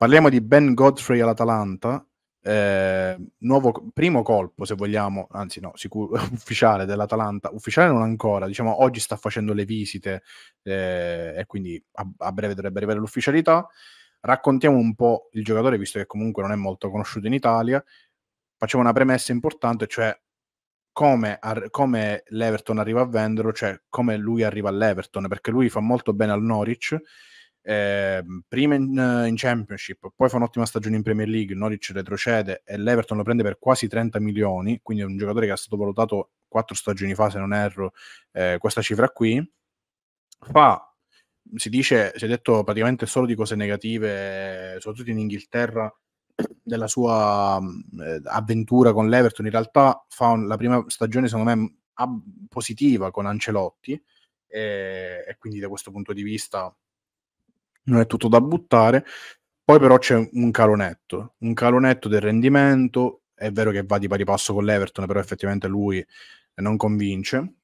Parliamo di Ben Godfrey all'Atalanta, eh, nuovo, primo colpo, se vogliamo, anzi no, sicuro, ufficiale dell'Atalanta, ufficiale non ancora, diciamo oggi sta facendo le visite eh, e quindi a, a, breve dovrebbe arrivare l'ufficialità. Raccontiamo un po' il giocatore, visto che comunque non è molto conosciuto in Italia. Facciamo una premessa importante, cioè come, ar- come l'Everton arriva a venderlo, cioè come lui arriva all'Everton, perché lui fa molto bene al Norwich eh, prima in, in, Championship, poi fa un'ottima stagione in Premier League, Norwich retrocede e l'Everton lo prende per quasi 30 milioni, quindi è un giocatore che è stato valutato quattro stagioni fa, se non erro, eh, questa cifra qui. Fa si dice, si è detto praticamente solo di cose negative, soprattutto in Inghilterra, della sua eh, avventura con l'Everton. In realtà fa un, la prima stagione, secondo me, positiva con Ancelotti e, eh, e, quindi da questo punto di vista non è tutto da buttare. Poi però c'è un calo netto, un calo del rendimento, è vero che va di pari passo con l'Everton, però effettivamente lui non convince.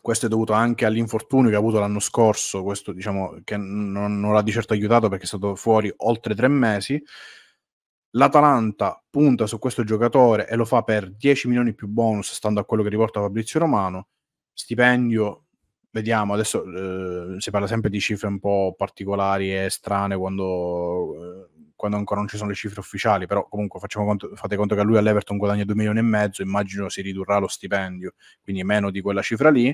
Questo è dovuto anche all'infortunio che ha avuto l'anno scorso, questo diciamo che non, non l'ha di certo aiutato perché è stato fuori oltre tre mesi. L'Atalanta punta su questo giocatore e lo fa per 10 milioni più bonus, stando a quello che riporta Fabrizio Romano, stipendio vediamo adesso eh, si parla sempre di cifre un po' particolari e strane quando, eh, quando, ancora non ci sono le cifre ufficiali però comunque conto, fate conto che lui all'Everton guadagna 2 milioni e mezzo immagino si ridurrà lo stipendio quindi meno di quella cifra lì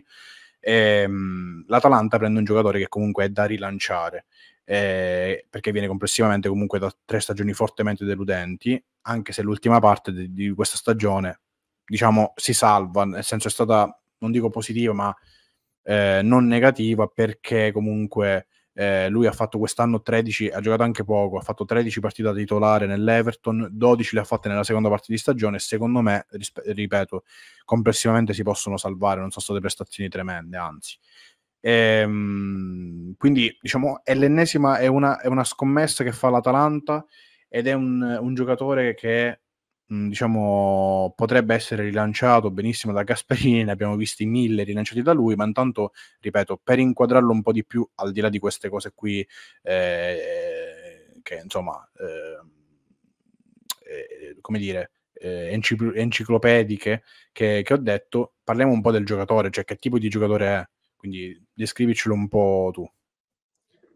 e, ehm, mh, l'Atalanta prende un giocatore che comunque è da rilanciare eh, perché viene complessivamente comunque da tre stagioni fortemente deludenti anche se l'ultima parte di, di questa stagione diciamo si salva nel senso è stata non dico positiva ma eh, non negativa perché comunque eh, lui ha fatto quest'anno 13, ha giocato anche poco, ha fatto 13 partite da titolare nell'Everton, 12 le ha fatte nella seconda parte di stagione secondo me, rispe- ripeto, complessivamente si possono salvare, non sono state prestazioni tremende, anzi. Ehm, quindi diciamo è l'ennesima, è una, è una, scommessa che fa l'Atalanta ed è un, un giocatore che Mhmm, diciamo, potrebbe essere rilanciato benissimo da Gasperini, ne abbiamo visti mille rilanciati da lui, ma intanto, ripeto, per inquadrarlo un po' di più, al di là di queste cose qui, eh, che insomma, ehm, eh, come dire, eh, enciclopediche che, che, ho detto, parliamo un po' del giocatore, cioè che tipo di giocatore è, quindi descrivicelo un po' tu.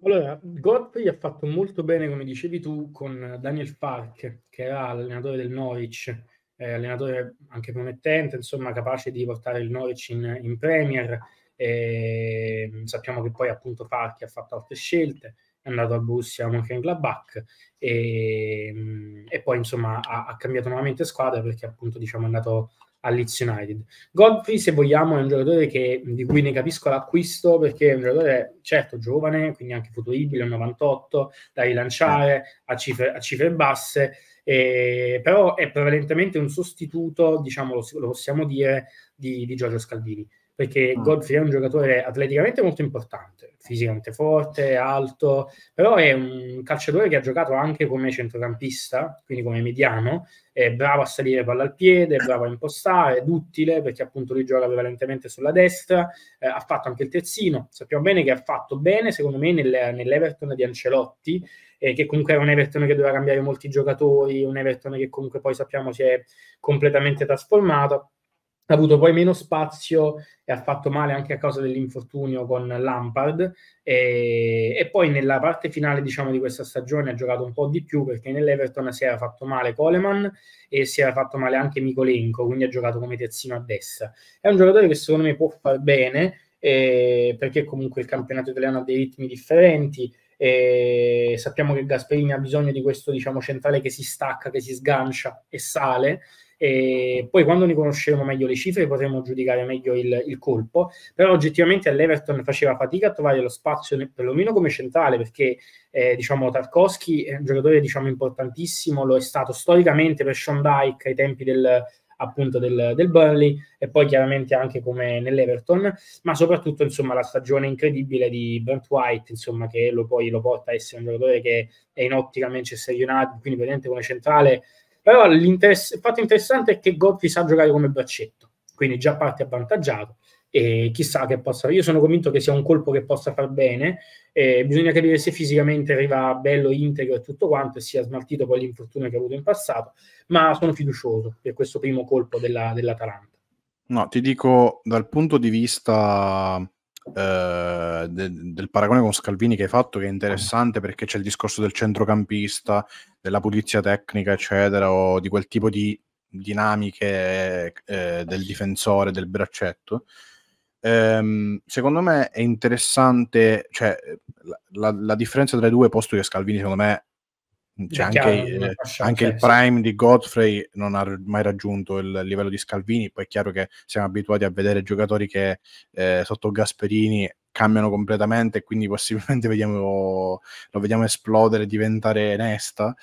Allora, Godfrey ha fatto molto bene, come dicevi tu, con Daniel Park, che era l'allenatore del Norwich, eh, allenatore anche promettente, insomma, capace di portare il Norwich in, in Premier. E mm, sappiamo che poi appunto Park ha fatto altre scelte, è andato al Borussia Mönchengladbach e, mm, e poi insomma ha, ha cambiato nuovamente squadra perché appunto diciamo è andato all'Eeds United. Godfrey, se vogliamo, è un giocatore che, di cui ne capisco l'acquisto perché è un giocatore, certo, giovane, quindi anche futuribile, 98, da rilanciare a cifre, a cifre basse, eh, però è prevalentemente un sostituto, diciamo, lo, lo possiamo dire, di, di Giorgio Scaldini perché mm. Godfrey è un giocatore atleticamente molto importante, fisicamente forte, alto, però è un calciatore che ha giocato anche come centrocampista, quindi come mediano, è bravo a salire palla al piede, è bravo a impostare, è duttile perché appunto lui gioca prevalentemente sulla destra, eh, ha fatto anche il terzino, sappiamo bene che ha fatto bene secondo me nel, nell'Everton di Ancelotti, eh, che comunque era un Everton che doveva cambiare molti giocatori, un Everton che comunque poi sappiamo si è completamente trasformato ha avuto poi meno spazio e ha fatto male anche a causa dell'infortunio con Lampard e, e, poi nella parte finale diciamo di questa stagione ha giocato un po' di più perché nell'Everton si era fatto male Coleman e si era fatto male anche Mikolenko quindi ha giocato come terzino a destra è un giocatore che secondo me può far bene eh, perché comunque il campionato italiano ha dei ritmi differenti eh, sappiamo che Gasperini ha bisogno di questo diciamo centrale che si stacca, che si sgancia e sale e poi quando ne conosceremo meglio le cifre potremo giudicare meglio il, il colpo, però oggettivamente all'Everton faceva fatica a trovare lo spazio perlomeno come centrale perché eh, diciamo Tarkovsky è un giocatore diciamo, importantissimo, lo è stato storicamente per Sean Dyke ai tempi del, appunto del, del, Burnley e poi chiaramente anche come nell'Everton, ma soprattutto insomma la stagione incredibile di Brent White, insomma che lo, poi lo porta a essere un giocatore che è in ottica Manchester United, quindi praticamente come centrale però il fatto interessante è che Goffy sa giocare come braccetto, quindi già parte avvantaggiato e chissà che possa. Io sono convinto che sia un colpo che possa far bene. Eh, bisogna capire se fisicamente arriva bello, integro e tutto quanto e sia smaltito poi l'infortunio che ha avuto in passato. Ma sono fiducioso per questo primo colpo della, dell'Atalanta. No, ti dico dal punto di vista eh, de, del paragone con Scalvini che hai fatto, che è interessante perché c'è il discorso del centrocampista, della pulizia tecnica, eccetera, o di quel tipo di dinamiche eh, del difensore, del braccetto. Ehm, secondo me è interessante, cioè la, la, differenza tra i due, posto che Scalvini, secondo me, cioè anche, chiaro, eh, anche il prime di Godfrey non ha mai raggiunto il livello di Scalvini. Poi è chiaro che siamo abituati a vedere giocatori che eh, sotto Gasperini cambiano completamente e quindi possibilmente vediamo, lo vediamo esplodere, diventare Nesta,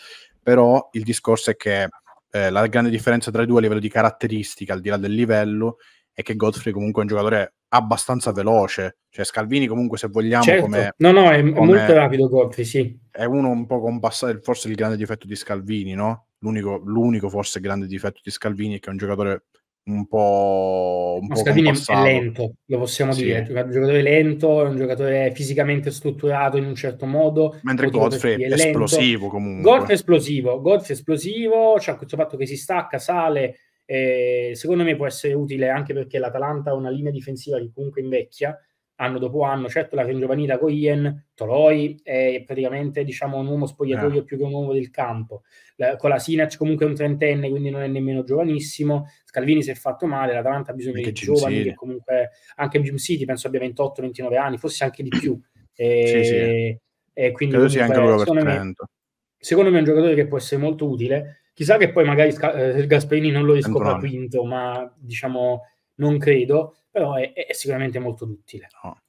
però il discorso è che eh, la grande differenza tra i due a livello di caratteristica, al di là del livello, è che Godfrey comunque è un giocatore abbastanza veloce. Cioè, Scalvini, comunque, se vogliamo, certo. come. No, no, è come, molto rapido. Godfrey, sì. È uno un po' compassato. Forse il grande difetto di Scalvini, no? L'unico, l'unico forse grande difetto di Scalvini è che è un giocatore un po'... Un Mascardini po è lento, lo possiamo sì. dire, è un giocatore lento, è un giocatore fisicamente strutturato in un certo modo. Mentre Godfrey è, esplosivo comunque. Godfrey è esplosivo, Godfrey è esplosivo, c'è cioè questo fatto che si stacca, sale, eh, secondo me può essere utile anche perché l'Atalanta ha una linea difensiva che comunque invecchia, anno dopo anno. Certo la ringiovanita con Ien, Toloi è praticamente diciamo, un uomo spogliatoio eh. più che un uomo del campo. La, con la Sinac comunque è un trentenne, quindi non è nemmeno giovanissimo. Scalvini si è fatto male, l'Atalanta ha bisogno anche di Jim giovani City. che comunque anche Jim City penso abbia 28-29 anni, forse anche di più. E, sì, sì. e quindi Credo sia anche loro per 30. secondo me è un giocatore che può essere molto utile. Chissà che poi magari Sca- eh, Gasperini non lo riscopra quinto, ma diciamo non credo però è, è sicuramente molto duttile. No.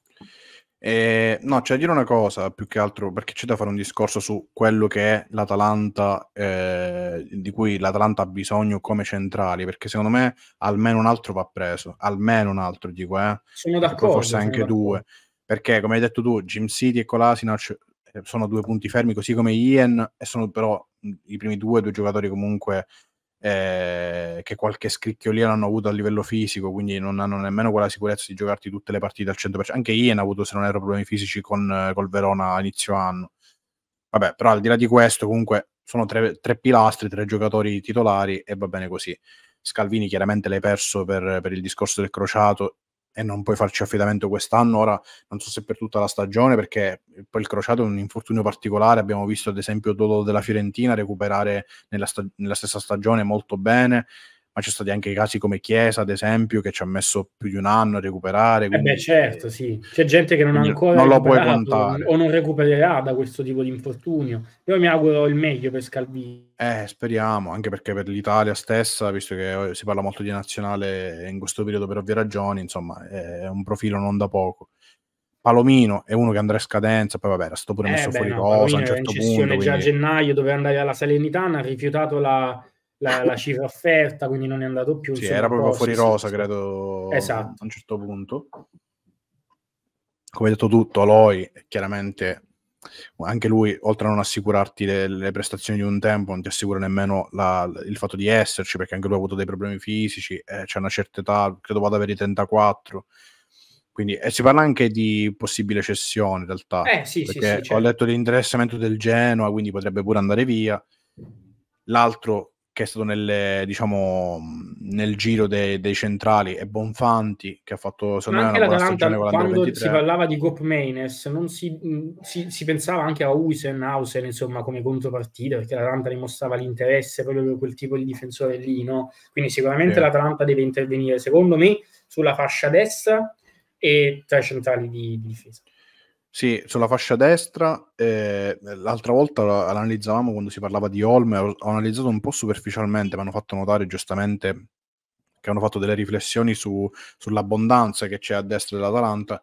Eh, no, c'è da dire una cosa più che altro perché c'è da fare un discorso su quello che è l'Atalanta, eh, di cui l'Atalanta ha bisogno come centrali, perché secondo me almeno un altro va preso, almeno un altro dico, eh. Sono d'accordo. Forse sono anche d'accordo. due, perché come hai detto tu, Jim City e Colasinac eh, sono due punti fermi, così come Ian, e sono però i primi due, due giocatori comunque eh, che qualche scricchiolina hanno avuto a livello fisico, quindi non hanno nemmeno quella sicurezza di giocarti tutte le partite al 100%. Anche Ian ha avuto, se non erro, problemi fisici con, eh, col Verona a inizio anno. Vabbè, però al di là di questo, comunque sono tre, tre pilastri, tre giocatori titolari e va bene così. Scalvini chiaramente l'hai perso per, per il discorso del crociato e non puoi farci affidamento quest'anno. Ora non so se per tutta la stagione, perché poi il crociato è un infortunio particolare. Abbiamo visto ad esempio Dodo della Fiorentina recuperare nella, sta- nella stessa stagione molto bene ma ci sono stati anche casi come Chiesa, ad esempio, che ci ha messo più di un anno a recuperare. Quindi... Eh beh, certo, sì. C'è gente che non ha ancora non lo puoi contare. o non recupererà da questo tipo di infortunio. Io mi auguro il meglio per Scalvini. Eh, speriamo, anche perché per l'Italia stessa, visto che eh, si parla molto di nazionale in questo periodo per ovvie ragioni, insomma, è un profilo non da poco. Palomino è uno che andrà in scadenza, poi vabbè, era stato pure eh messo beh, fuori no, cosa Palomino a un certo punto. Era in quindi... Certo già a gennaio, doveva andare alla Salernitana, ha rifiutato la la, la, cifra offerta, quindi non è andato più. Sì, era proprio fuori rosa, credo, esatto. a un certo punto. Come hai detto tutto, Aloy, chiaramente anche lui, oltre a non assicurarti le, le prestazioni di un tempo, non ti assicura nemmeno la, il fatto di esserci, perché anche lui ha avuto dei problemi fisici, eh, c'è una certa età, credo vada per i 34. Quindi, e si parla anche di possibile cessione in realtà. Eh, sì, sì, sì, certo. ho letto l'interessamento del Genoa, quindi potrebbe pure andare via. L'altro che è stato nel, diciamo, nel giro dei, dei, centrali, e Bonfanti, che ha fatto secondo me una buona stagione con Quando si parlava di Gop Maines, non si, mm, si, si, pensava anche a Usen, Hausen, insomma, come contropartita, perché l'Atalanta dimostrava l'interesse proprio per quel tipo di difensore lì, no? Quindi sicuramente yeah. l'Atalanta deve intervenire, secondo me, sulla fascia destra e tra i centrali di, di difesa. Sì, sulla fascia destra, eh, l'altra volta analizzavamo quando si parlava di Holm, ho, ho analizzato un po' superficialmente, mi hanno fatto notare giustamente che hanno fatto delle riflessioni su, sull'abbondanza che c'è a destra dell'Atalanta,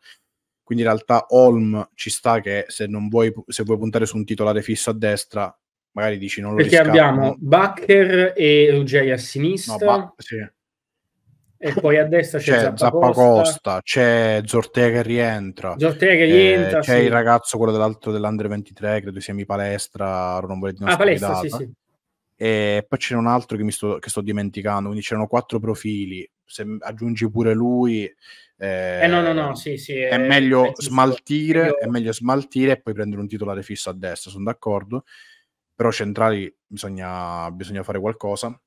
quindi in realtà Holm ci sta che se, vuoi, se vuoi puntare su un titolare fisso a destra, magari dici non lo Perché riscatto, abbiamo no? Bacher e Ugei a sinistra. No, ba- sì e poi a destra c'è, c'è Zappa, Costa, c'è Zortea che rientra, Zortea che eh, rientra eh, c'è sì. il ragazzo quello dell'altro dell'Under 23 credo sia mi palestra non Valentino ah, palestra, sì, sì. e poi c'è un altro che, sto, che sto dimenticando quindi c'erano quattro profili se aggiungi pure lui eh, eh no, no, no, sì, sì, è, è, meglio smaltire meglio... è meglio smaltire e poi prendere un titolare fisso a destra sono d'accordo però centrali bisogna, bisogna fare qualcosa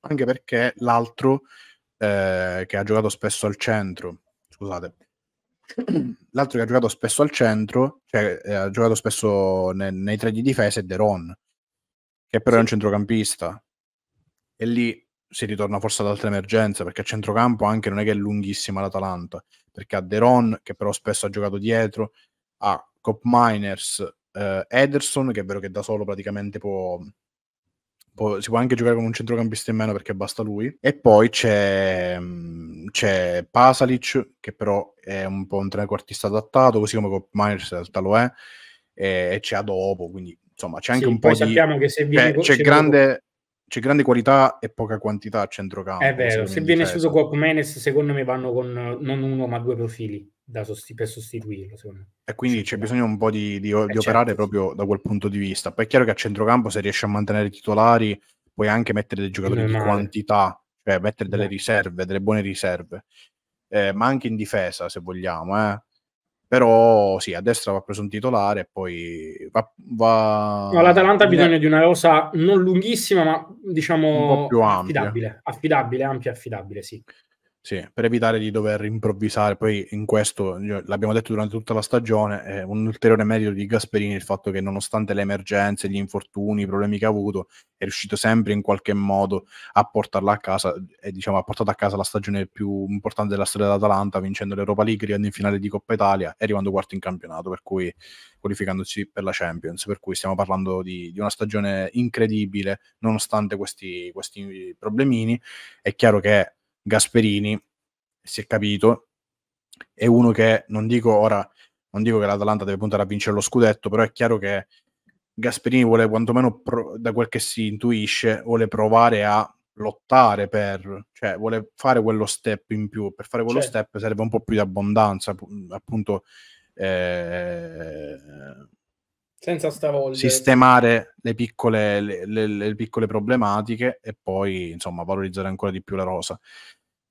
anche perché l'altro eh, che ha giocato spesso al centro, scusate, l'altro che ha giocato spesso al centro, cioè eh, ha giocato spesso ne, nei tre di difesa è Deron, che però sì. è un centrocampista. E lì si ritorna forse ad altre emergenze, perché a centrocampo anche non è che è lunghissima l'Atalanta, perché ha Deron, che però spesso ha giocato dietro, ha Cop Miners, eh, Ederson, che è vero che da solo praticamente può può, si può anche giocare con un centrocampista in meno perché basta lui. E poi c'è, mm, c'è Pasalic, che però è un po' un trequartista adattato, così come Cop Myers in realtà lo è, e, e c'è Adopo, quindi insomma c'è anche sì, un po' di... Beh, c'è, c'è grande... Dopo c'è grande qualità e poca quantità a centrocampo. È vero, se viene difesa. Cioè, su Guacumenes secondo me vanno con non uno ma due profili sost- per sostituirlo, secondo me. E quindi c'è bisogno un po' di, di, eh, di certo, operare proprio sì. da quel punto di vista. Poi è chiaro che a centrocampo se riesci a mantenere i titolari puoi anche mettere dei giocatori di quantità, cioè mettere delle Beh. Esatto. riserve, delle buone riserve, eh, ma anche in difesa se vogliamo. Eh. Però sì, a destra va preso un titolare e poi va... va... No, L'Atalanta ha bisogno di una rosa non lunghissima, ma diciamo un po più ampia. affidabile, affidabile, ampia, affidabile, sì. Sì, per evitare di dover improvvisare, poi in questo l'abbiamo detto durante tutta la stagione, è eh, un ulteriore merito di Gasperini il fatto che nonostante le emergenze, gli infortuni, i problemi che ha avuto, è riuscito sempre in qualche modo a portarla a casa e diciamo ha portato a casa la stagione più importante della storia dell'Atalanta vincendo l'Europa League, arrivando in finale di Coppa Italia e arrivando quarto in campionato, per cui qualificandosi per la Champions, per cui stiamo parlando di, di una stagione incredibile nonostante questi, questi problemini. È chiaro che Gasperini, si è capito, è uno che, non dico ora, non dico che l'Atalanta deve puntare a vincere lo scudetto, però è chiaro che Gasperini vuole quantomeno, pro, da quel che si intuisce, vuole provare a lottare per, cioè vuole fare quello step in più, per fare quello certo. step serve un po' più di abbondanza, appunto. Eh, senza stavolta sistemare le piccole, le, le, le piccole problematiche e poi insomma valorizzare ancora di più la rosa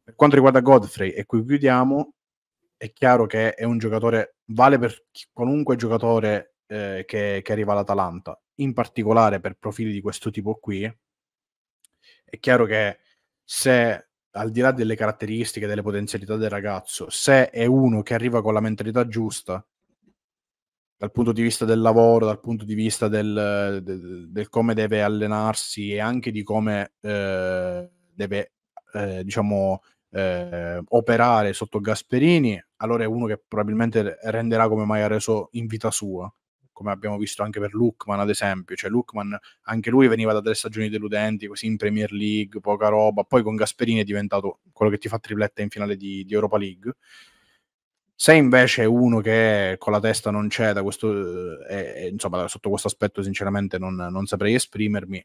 per quanto riguarda Godfrey, e qui chiudiamo, è chiaro che è un giocatore, vale per qualunque giocatore eh, che, che arriva all'Atalanta, in particolare per profili di questo tipo qui, è chiaro che se al di là delle caratteristiche, delle potenzialità del ragazzo, se è uno che arriva con la mentalità giusta, dal punto di vista del lavoro, dal punto di vista del, del, del come deve allenarsi e anche di come eh, deve eh, diciamo, eh, operare sotto Gasperini, allora è uno che probabilmente renderà come mai ha reso in vita sua, come abbiamo visto anche per Luckman, ad esempio, cioè Lukman anche lui veniva da tre stagioni deludenti, così in Premier League, poca roba, poi con Gasperini è diventato quello che ti fa tripletta in finale di, di Europa League. Se invece è uno che con la testa non c'è, da questo, eh, insomma, sotto questo aspetto sinceramente non, non saprei esprimermi,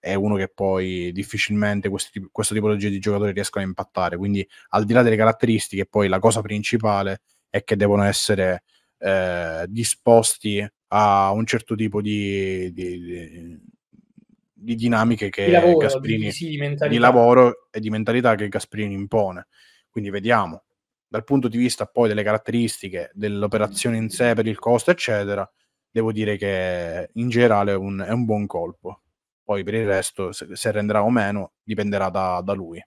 è uno che poi difficilmente questi, questo tipo di giocatori riescono a impattare. Quindi, al di là delle caratteristiche, poi la cosa principale è che devono essere eh, disposti a un certo tipo di, di, di, di dinamiche che di lavoro, Gasperini sì, di, lavoro e di mentalità che Gasprini impone. Quindi vediamo dal punto di vista poi delle caratteristiche dell'operazione in sé per il costo, eccetera. Devo dire che in generale è un, è un buon colpo poi per il resto se, se renderà o meno dipenderà da, da lui.